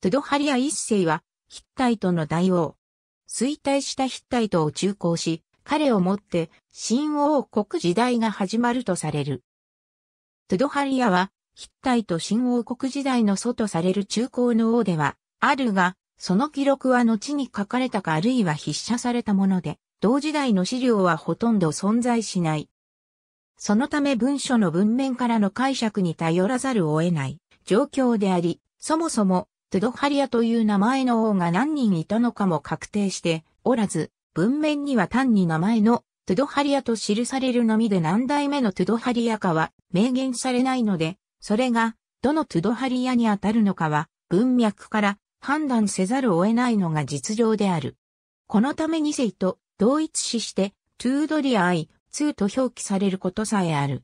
トゥドハリア一世は、ヒッタイトの大王。衰退したヒッタイトを中興し、彼をもって、新王国時代が始まるとされる。トゥドハリアは、ヒッタイト新王国時代の祖とされる中興の王では、あるが、その記録は後に書かれたかあるいは筆写されたもので、同時代の資料はほとんど存在しない。そのため文書の文面からの解釈に頼らざるを得ない状況であり、そもそもトゥドハリアという名前の王が何人いたのかも確定しておらず、文面には単に名前のトゥドハリアと記されるのみで何代目のトゥドハリアかは明言されないので、それがどのトゥドハリアに当たるのかは文脈から判断せざるを得ないのが実情である。このため2世と同一視してトゥードリアイ、2と表記されることさえある。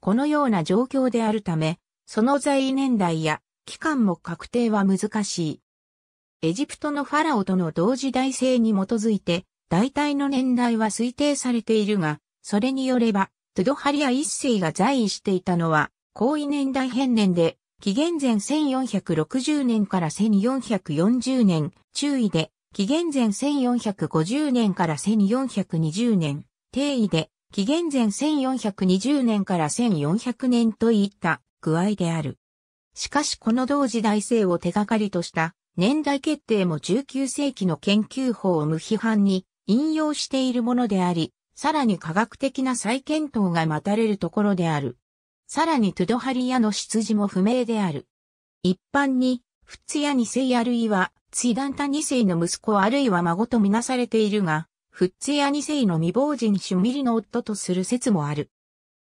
このような状況であるため、その在位年代や期間も確定は難しい。エジプトのファラオとの同時代性に基づいて、大体の年代は推定されているが、それによれば、トゥドハリア一世が在位していたのは、後位年代変年で、紀元前1460年から1440年、中位で、紀元前1450年から1420年、定位で、紀元前1420年から1400年といった具合である。しかしこの同時代性を手がかりとした年代決定も19世紀の研究法を無批判に引用しているものであり、さらに科学的な再検討が待たれるところである。さらにトゥドハリヤの出自も不明である。一般に、フツヤ二世あるいは、ツイダンタ二世の息子あるいは孫とみなされているが、フッツヤ二世の未亡人シュミリの夫とする説もある。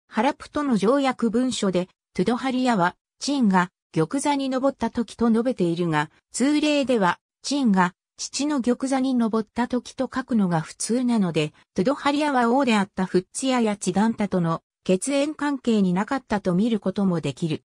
ハラプトの条約文書で、トゥドハリヤは、チンが玉座に登った時と述べているが、通例では、陳が、父の玉座に登った時と書くのが普通なので、トゥドハリアは王であったフッツヤやチダンタとの血縁関係になかったと見ることもできる。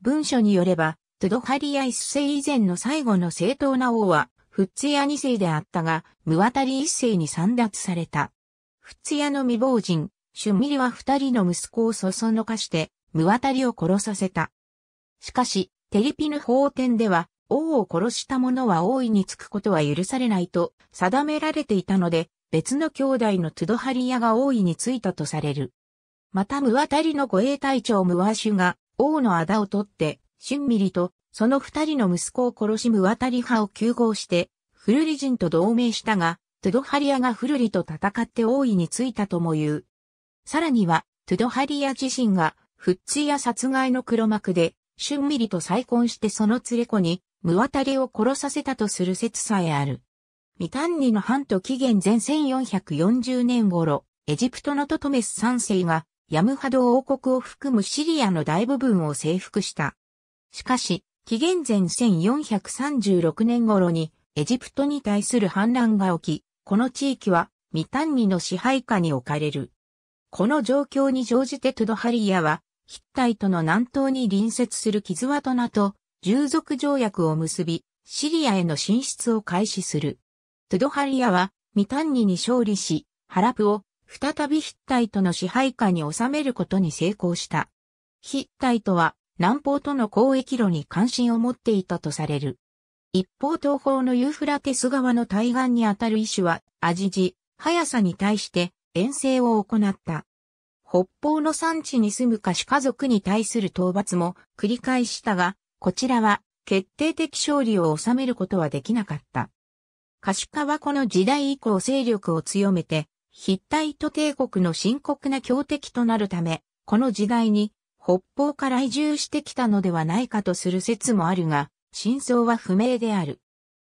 文書によれば、トゥドハリア一世以前の最後の正当な王は、フッツヤ二世であったが、ムワタリ一世に散脱された。フッツヤの未亡人、シュミリは二人の息子をそそのかして、ムワタリを殺させた。しかし、テリピヌ法典では、王を殺した者は王位につくことは許されないと定められていたので、別の兄弟のトゥドハリヤが王位についたとされる。またムワタリの護衛隊長ムワシュが王の仇を取って、シュンミリとその二人の息子を殺しムワタリ派を急合して、フルリ人と同盟したが、トゥドハリヤがフルリと戦って王位についたとも言う。さらには、トゥドハリヤ自身が、フッツや殺害の黒幕で、ンミリと再婚してその連れ子に、ムワタリを殺させたとする説さえある。ミタンニの半と紀元前1440年頃、エジプトのトトメス3世が、ヤムハド王国を含むシリアの大部分を征服した。しかし、紀元前1436年頃に、エジプトに対する反乱が起き、この地域は、ミタンニの支配下に置かれる。この状況に乗じてトゥドハリヤは、ヒッタイトの南東に隣接するキズワトナと従属条約を結び、シリアへの進出を開始する。トゥドハリアはミタンニに勝利し、ハラプを再びヒッタイトの支配下に収めることに成功した。ヒッタイトは南方との交易路に関心を持っていたとされる。一方東方のユーフラテス川の対岸にあたる医師は、アジジ、速さに対して遠征を行った。北方の産地に住む歌手家族に対する討伐も繰り返したが、こちらは決定的勝利を収めることはできなかった。歌手家はこの時代以降勢力を強めて、ヒッタイト帝国の深刻な強敵となるため、この時代に北方から移住してきたのではないかとする説もあるが、真相は不明である。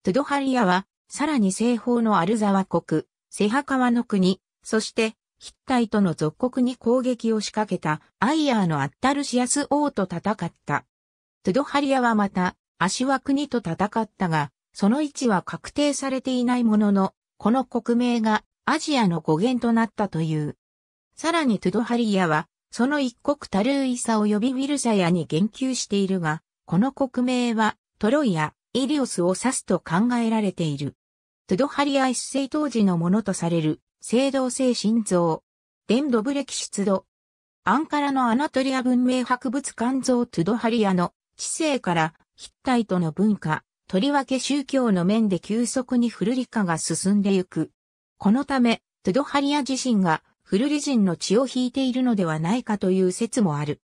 トゥドハリアは、さらに西方のアルザワ国、セハ川の国、そしてヒッタイトの属国に攻撃を仕掛けたアイアーのアッタルシアス王と戦った。トゥドハリアはまた、アシワ国と戦ったが、その位置は確定されていないものの、この国名がアジアの語源となったという。さらにトゥドハリアは、その一国タルーイサ呼びウィルザヤに言及しているが、この国名はトロイア、イリオスを指すと考えられている。トゥドハリア一世当時のものとされる青銅製心臓、伝土ブレキ出土。アンカラのアナトリア文明博物館像トゥドハリアの知性からヒッタイトの文化、とりわけ宗教の面で急速に古利化が進んでゆく。このため、トゥドハリア自身が古利人の血を引いているのではないかという説もある。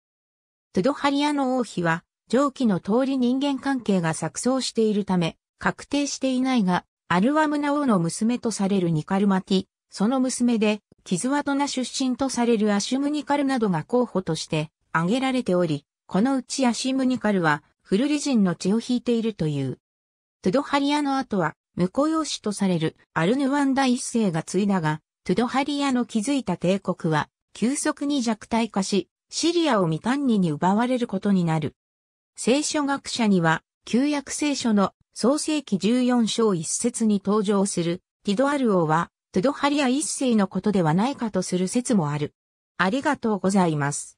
トゥドハリアの王妃は、上記の通り人間関係が錯綜しているため、確定していないが、アルワムナ王の娘とされるニカルマティ、その娘で、キズワトナ出身とされるアシュムニカルなどが候補として挙げられており、このうちアシムニカルはフルリ人の血を引いているという。トゥドハリアの後は、婿養子とされるアルヌワンダ一世が継いだが、トゥドハリアの築いた帝国は、急速に弱体化し、シリアを未単にに奪われることになる。聖書学者には、旧約聖書の創世記14章一節に登場するティドアル王は、トゥドハリア一世のことではないかとする説もある。ありがとうございます。